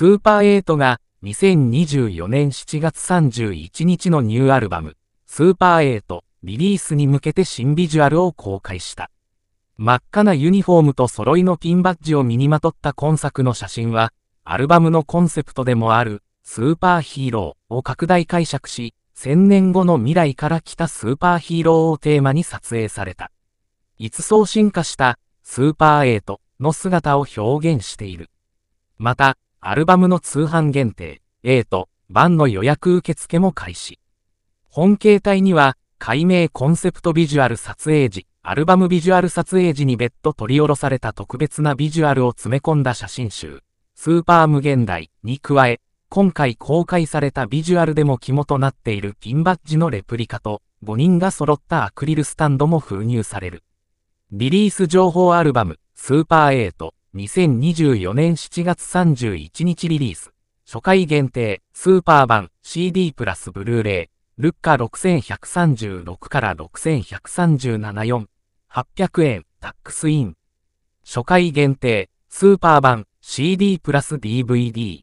スーパー8が2024年7月31日のニューアルバム、スーパー8リリースに向けて新ビジュアルを公開した。真っ赤なユニフォームと揃いのピンバッジを身にまとった今作の写真は、アルバムのコンセプトでもある、スーパーヒーローを拡大解釈し、1000年後の未来から来たスーパーヒーローをテーマに撮影された。そ層進化したスーパー8の姿を表現している。また、アルバムの通販限定、A と、版の予約受付も開始。本形態には、解明コンセプトビジュアル撮影時、アルバムビジュアル撮影時に別途取り下ろされた特別なビジュアルを詰め込んだ写真集、スーパー無限大に加え、今回公開されたビジュアルでも肝となっているピンバッジのレプリカと、5人が揃ったアクリルスタンドも封入される。リリース情報アルバム、スーパー A と、2024年7月31日リリース。初回限定、スーパー版、CD プラスブルーレイ、ルッカ6136から61374、800円、タックスイン。初回限定、スーパー版、CD プラス DVD。